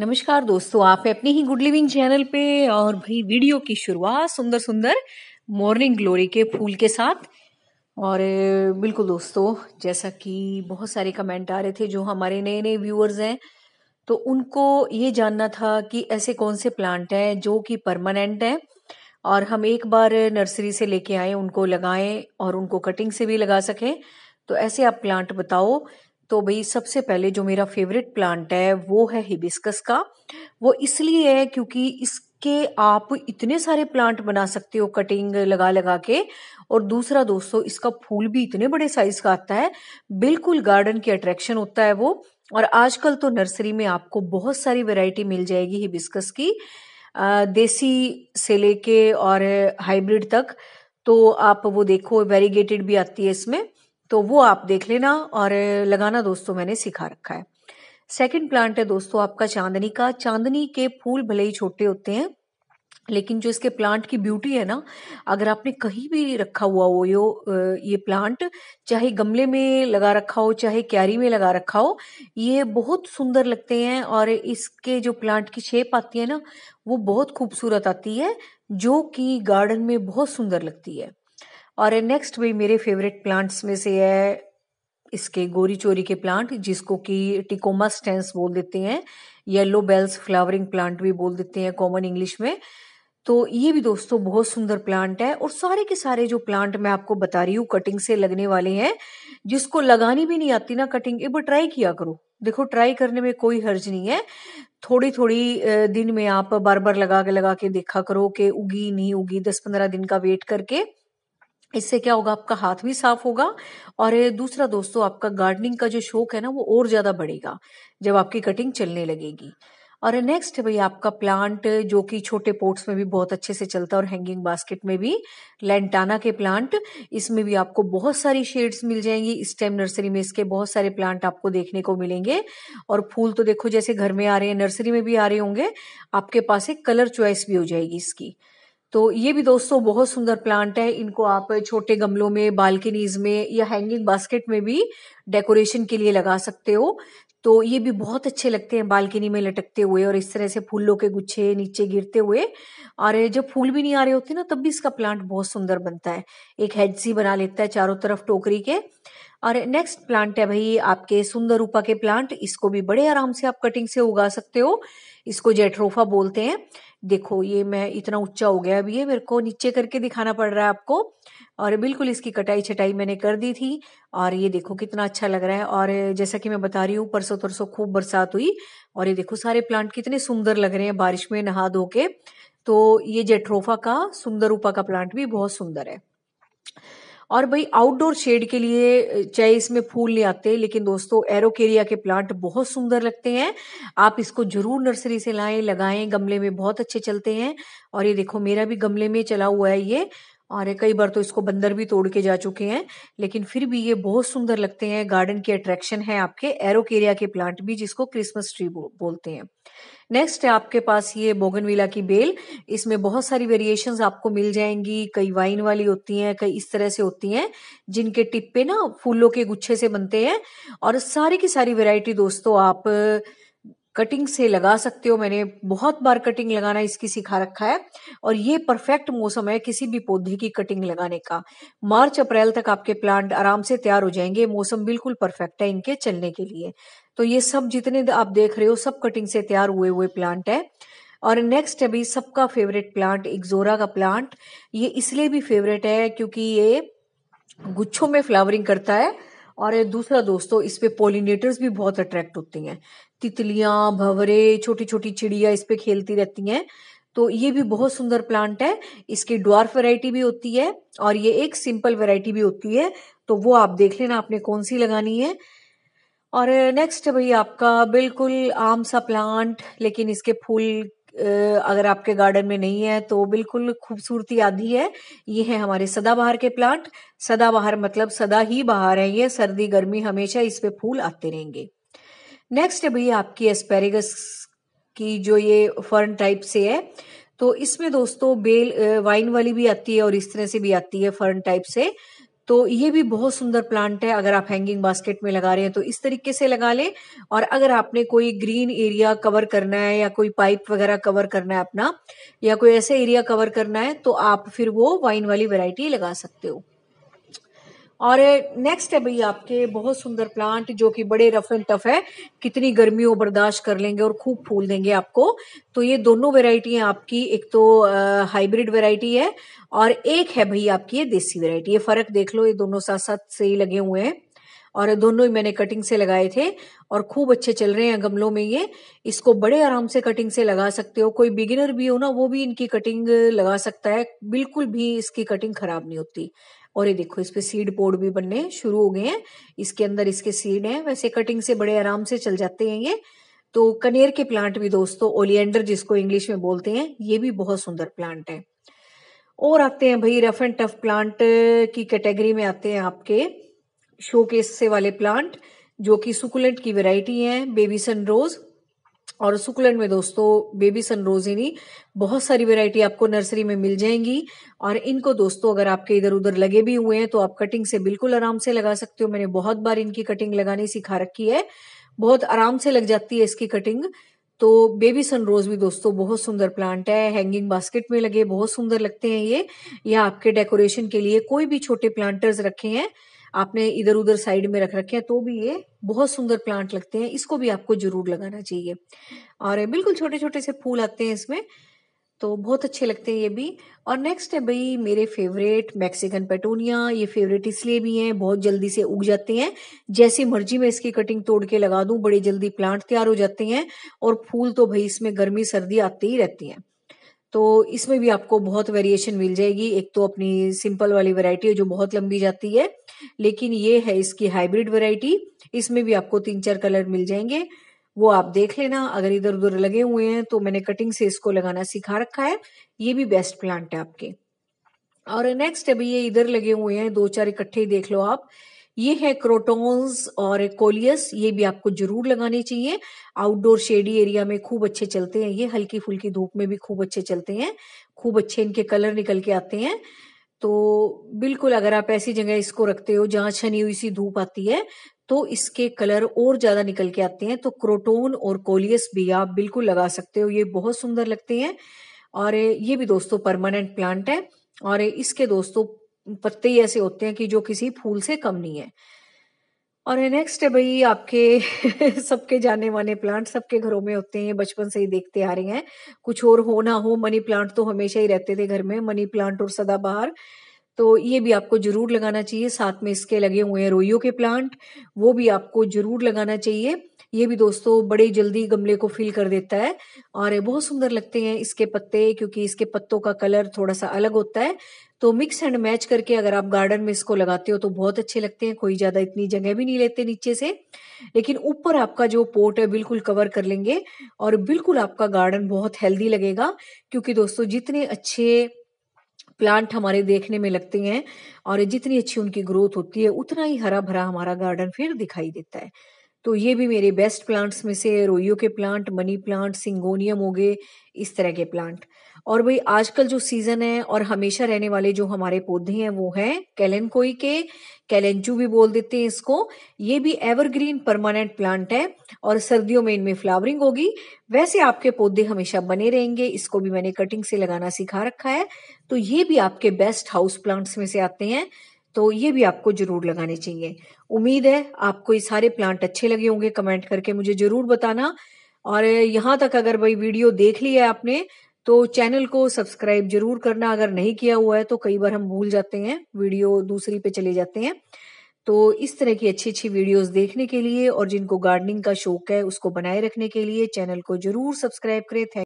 नमस्कार दोस्तों आप अपने ही गुड लिविंग चैनल पे और भाई वीडियो की शुरुआत सुंदर सुंदर मॉर्निंग ग्लोरी के फूल के साथ और बिल्कुल दोस्तों जैसा कि बहुत सारे कमेंट आ रहे थे जो हमारे नए नए व्यूअर्स हैं तो उनको ये जानना था कि ऐसे कौन से प्लांट हैं जो कि परमानेंट हैं और हम एक बार नर्सरी से लेके आए उनको लगाएं और उनको कटिंग से भी लगा सकें तो ऐसे आप प्लांट बताओ तो भाई सबसे पहले जो मेरा फेवरेट प्लांट है वो है हिबिस्कस का वो इसलिए है क्योंकि इसके आप इतने सारे प्लांट बना सकते हो कटिंग लगा लगा के और दूसरा दोस्तों इसका फूल भी इतने बड़े साइज का आता है बिल्कुल गार्डन की अट्रैक्शन होता है वो और आजकल तो नर्सरी में आपको बहुत सारी वैरायटी मिल जाएगी हिबिस्कस की देसी से लेके और हाइब्रिड तक तो आप वो देखो वेरीगेटेड भी आती है इसमें तो वो आप देख लेना और लगाना दोस्तों मैंने सिखा रखा है सेकंड प्लांट है दोस्तों आपका चांदनी का चांदनी के फूल भले ही छोटे होते हैं लेकिन जो इसके प्लांट की ब्यूटी है ना अगर आपने कहीं भी रखा हुआ हो यो ये प्लांट चाहे गमले में लगा रखा हो चाहे क्यारी में लगा रखा हो ये बहुत सुंदर लगते हैं और इसके जो प्लांट की शेप आती है ना वो बहुत खूबसूरत आती है जो कि गार्डन में बहुत सुंदर लगती है और नेक्स्ट भी मेरे फेवरेट प्लांट्स में से है इसके गोरी चोरी के प्लांट जिसको कि टिकोमा स्टेंस बोल देते हैं येलो बेल्स फ्लावरिंग प्लांट भी बोल देते हैं कॉमन इंग्लिश में तो ये भी दोस्तों बहुत सुंदर प्लांट है और सारे के सारे जो प्लांट मैं आपको बता रही हूँ कटिंग से लगने वाले हैं जिसको लगानी भी नहीं आती ना कटिंग एक बार ट्राई किया करो देखो ट्राई करने में कोई हर्ज नहीं है थोड़ी थोड़ी दिन में आप बार बार लगा के लगा के देखा करो कि उगी नहीं उगी दस पंद्रह दिन का वेट करके इससे क्या होगा आपका हाथ भी साफ होगा और दूसरा दोस्तों आपका गार्डनिंग का जो शौक है ना वो और ज्यादा बढ़ेगा जब आपकी कटिंग चलने लगेगी और नेक्स्ट भाई आपका प्लांट जो कि छोटे पोर्ट्स में भी बहुत अच्छे से चलता है और हैंगिंग बास्केट में भी लेंटाना के प्लांट इसमें भी आपको बहुत सारी शेड्स मिल जाएंगी इस टाइम नर्सरी में इसके बहुत सारे प्लांट आपको देखने को मिलेंगे और फूल तो देखो जैसे घर में आ रहे हैं नर्सरी में भी आ रहे होंगे आपके पास एक कलर च्वाइस भी हो जाएगी इसकी तो ये भी दोस्तों बहुत सुंदर प्लांट है इनको आप छोटे गमलों में बालकनीज में या हैंगिंग बास्केट में भी डेकोरेशन के लिए लगा सकते हो तो ये भी बहुत अच्छे लगते हैं बालकनी में लटकते हुए और इस तरह से फूलों के गुच्छे नीचे गिरते हुए और जब फूल भी नहीं आ रहे होते ना तब भी इसका प्लांट बहुत सुंदर बनता है एक हेड सी बना लेता है चारों तरफ टोकरी के और नेक्स्ट प्लांट है भाई आपके सुंदर रूपा के प्लांट इसको भी बड़े आराम से आप कटिंग से उगा सकते हो इसको जेट्रोफा बोलते हैं देखो ये मैं इतना ऊंचा हो गया अभी ये मेरे को नीचे करके दिखाना पड़ रहा है आपको और बिल्कुल इसकी कटाई छटाई मैंने कर दी थी और ये देखो कितना अच्छा लग रहा है और जैसा कि मैं बता रही हूँ परसों तरसों खूब बरसात हुई और ये देखो सारे प्लांट कितने सुंदर लग रहे हैं बारिश में नहा धो के तो ये जेट्रोफा का सुंदर रूपा का प्लांट भी बहुत सुंदर है और भाई आउटडोर शेड के लिए चाहे इसमें फूल नहीं आते लेकिन दोस्तों एरोकेरिया के प्लांट बहुत सुंदर लगते हैं आप इसको जरूर नर्सरी से लाएं लगाएं गमले में बहुत अच्छे चलते हैं और ये देखो मेरा भी गमले में चला हुआ है ये और कई बार तो इसको बंदर भी तोड़ के जा चुके हैं लेकिन फिर भी ये बहुत सुंदर लगते हैं गार्डन की अट्रैक्शन है आपके एरोकेरिया के प्लांट भी जिसको क्रिसमस ट्री बोलते हैं नेक्स्ट है आपके पास ये बोगनविला की बेल इसमें बहुत सारी वेरिएशन आपको मिल जाएंगी कई वाइन वाली होती हैं कई इस तरह से होती हैं जिनके टिप पे ना फूलों के गुच्छे से बनते हैं और सारी की सारी वेराइटी दोस्तों आप कटिंग से लगा सकते हो मैंने बहुत बार कटिंग लगाना इसकी सिखा रखा है और ये परफेक्ट मौसम है किसी भी पौधे की कटिंग लगाने का मार्च अप्रैल तक आपके प्लांट आराम से तैयार हो जाएंगे मौसम बिल्कुल परफेक्ट है इनके चलने के लिए तो ये सब जितने आप देख रहे हो सब कटिंग से तैयार हुए हुए प्लांट है और नेक्स्ट अभी सबका फेवरेट प्लांट इग्जोरा का प्लांट ये इसलिए भी फेवरेट है क्योंकि ये गुच्छों में फ्लावरिंग करता है और दूसरा दोस्तों इस पे पोलिनेटर्स भी बहुत अट्रैक्ट होते हैं तितलियां भवरे छोटी छोटी चिड़िया इस पे खेलती रहती हैं तो ये भी बहुत सुंदर प्लांट है इसकी ड्वार्फ वैरायटी भी होती है और ये एक सिंपल वैरायटी भी होती है तो वो आप देख लेना आपने कौन सी लगानी है और नेक्स्ट भाई आपका बिल्कुल आम सा प्लांट लेकिन इसके फूल अगर आपके गार्डन में नहीं है तो बिल्कुल खूबसूरती आधी है ये है हमारे सदाबहार के प्लांट सदाबहार मतलब सदा ही बहार है ये सर्दी गर्मी हमेशा इस पे फूल आते रहेंगे नेक्स्ट है भैया आपकी एस्पेरिगस की जो ये फर्न टाइप से है तो इसमें दोस्तों बेल वाइन वाली भी आती है और इस तरह से भी आती है फर्न टाइप से तो ये भी बहुत सुंदर प्लांट है अगर आप हैंगिंग बास्केट में लगा रहे हैं तो इस तरीके से लगा लें और अगर आपने कोई ग्रीन एरिया कवर करना है या कोई पाइप वगैरह कवर करना है अपना या कोई ऐसे एरिया कवर करना है तो आप फिर वो वाइन वाली वेराइटी लगा सकते हो और नेक्स्ट है भैया आपके बहुत सुंदर प्लांट जो कि बड़े रफ एंड टफ है कितनी गर्मी वो बर्दाश्त कर लेंगे और खूब फूल देंगे आपको तो ये दोनों वेराइटी है आपकी एक तो हाइब्रिड वेराइटी है और एक है भैया आपकी ये देसी वेराइटी ये फर्क देख लो ये दोनों साथ साथ से ही लगे हुए हैं और दोनों ही मैंने कटिंग से लगाए थे और खूब अच्छे चल रहे हैं गमलों में ये इसको बड़े आराम से कटिंग से लगा सकते हो कोई बिगिनर भी हो ना वो भी इनकी कटिंग लगा सकता है बिल्कुल भी इसकी कटिंग खराब नहीं होती और ये देखो इस पे सीड पोड भी बनने शुरू हो गए हैं इसके अंदर इसके सीड हैं वैसे कटिंग से बड़े आराम से चल जाते हैं ये तो कनेर के प्लांट भी दोस्तों ओलियंडर जिसको इंग्लिश में बोलते हैं ये भी बहुत सुंदर प्लांट है और आते हैं भाई रफ एंड टफ प्लांट की कैटेगरी में आते हैं आपके शोकेस से वाले प्लांट जो कि सुकुलेंट की वैरायटी है बेबी सन रोज और सुकुलेंट में दोस्तों बेबी सनरोज यानी बहुत सारी वैरायटी आपको नर्सरी में मिल जाएंगी और इनको दोस्तों अगर आपके इधर उधर लगे भी हुए हैं तो आप कटिंग से बिल्कुल आराम से लगा सकते हो मैंने बहुत बार इनकी कटिंग लगानी सिखा रखी है बहुत आराम से लग जाती है इसकी कटिंग तो बेबी सनरोज भी दोस्तों बहुत सुंदर प्लांट है हैंगिंग बास्केट में लगे बहुत सुंदर लगते हैं ये या आपके डेकोरेशन के लिए कोई भी छोटे प्लांटर्स रखे हैं आपने इधर उधर साइड में रख रखे हैं तो भी ये बहुत सुंदर प्लांट लगते हैं इसको भी आपको जरूर लगाना चाहिए और बिल्कुल छोटे छोटे से फूल आते हैं इसमें तो बहुत अच्छे लगते हैं ये भी और नेक्स्ट है भाई मेरे फेवरेट मैक्सिकन पेटोनिया ये फेवरेट इसलिए भी हैं बहुत जल्दी से उग जाते हैं जैसी मर्जी मैं इसकी कटिंग तोड़ के लगा दूं बड़े जल्दी प्लांट तैयार हो जाते हैं और फूल तो भाई इसमें गर्मी सर्दी आती ही रहती है तो इसमें भी आपको बहुत वेरिएशन मिल जाएगी एक तो अपनी सिंपल वाली वेरायटी है जो बहुत लंबी जाती है लेकिन ये है इसकी हाइब्रिड वेराइटी इसमें भी आपको तीन चार कलर मिल जाएंगे वो आप देख लेना अगर इधर उधर लगे हुए हैं तो मैंने कटिंग से इसको लगाना सिखा रखा है ये भी बेस्ट प्लांट है आपके और नेक्स्ट अभी ये इधर लगे हुए हैं दो चार इकट्ठे देख लो आप ये है क्रोटोन्स और कोलियस ये भी आपको जरूर लगाने चाहिए आउटडोर शेडी एरिया में खूब अच्छे चलते हैं ये हल्की फुल्की धूप में भी खूब अच्छे चलते हैं खूब अच्छे इनके कलर निकल के आते हैं तो बिल्कुल अगर आप ऐसी जगह इसको रखते हो जहां छनी हुई सी धूप आती है तो इसके कलर और ज्यादा निकल के आते हैं तो क्रोटोन और कोलियस भी आप बिल्कुल लगा सकते हो ये बहुत सुंदर लगते हैं और ये भी दोस्तों परमानेंट प्लांट है और इसके दोस्तों पत्ते ही ऐसे होते हैं कि जो किसी फूल से कम नहीं है और नेक्स्ट है भाई आपके सबके जाने माने प्लांट सबके घरों में होते हैं बचपन से ही देखते आ रहे हैं कुछ और हो ना हो मनी प्लांट तो हमेशा ही रहते थे घर में मनी प्लांट और सदाबहार तो ये भी आपको जरूर लगाना चाहिए साथ में इसके लगे हुए हैं रोइयों के प्लांट वो भी आपको जरूर लगाना चाहिए ये भी दोस्तों बड़े जल्दी गमले को फिल कर देता है और बहुत सुंदर लगते हैं इसके पत्ते क्योंकि इसके पत्तों का कलर थोड़ा सा अलग होता है तो मिक्स एंड मैच करके अगर आप गार्डन में इसको लगाते हो तो बहुत अच्छे लगते हैं कोई ज्यादा इतनी जगह भी नहीं लेते नीचे से लेकिन ऊपर आपका जो पोर्ट है बिल्कुल कवर कर लेंगे और बिल्कुल आपका गार्डन बहुत हेल्दी लगेगा क्योंकि दोस्तों जितने अच्छे प्लांट हमारे देखने में लगते हैं और जितनी अच्छी उनकी ग्रोथ होती है उतना ही हरा भरा हमारा गार्डन फिर दिखाई देता है तो ये भी मेरे बेस्ट प्लांट्स में से रोइयो के प्लांट मनी प्लांट सिंगोनियम हो गए इस तरह के प्लांट और भाई आजकल जो सीजन है और हमेशा रहने वाले जो हमारे पौधे हैं वो हैं कैलेनकोई के कैलेंचू भी बोल देते हैं इसको ये भी एवरग्रीन परमानेंट प्लांट है और सर्दियों में इनमें फ्लावरिंग होगी वैसे आपके पौधे हमेशा बने रहेंगे इसको भी मैंने कटिंग से लगाना सिखा रखा है तो ये भी आपके बेस्ट हाउस प्लांट्स में से आते हैं तो ये भी आपको जरूर लगाने चाहिए उम्मीद है आपको ये सारे प्लांट अच्छे लगे होंगे कमेंट करके मुझे जरूर बताना और यहां तक अगर भाई वीडियो देख लिया है आपने तो चैनल को सब्सक्राइब जरूर करना अगर नहीं किया हुआ है तो कई बार हम भूल जाते हैं वीडियो दूसरी पे चले जाते हैं तो इस तरह की अच्छी अच्छी वीडियोस देखने के लिए और जिनको गार्डनिंग का शौक है उसको बनाए रखने के लिए चैनल को जरूर सब्सक्राइब करें थैंक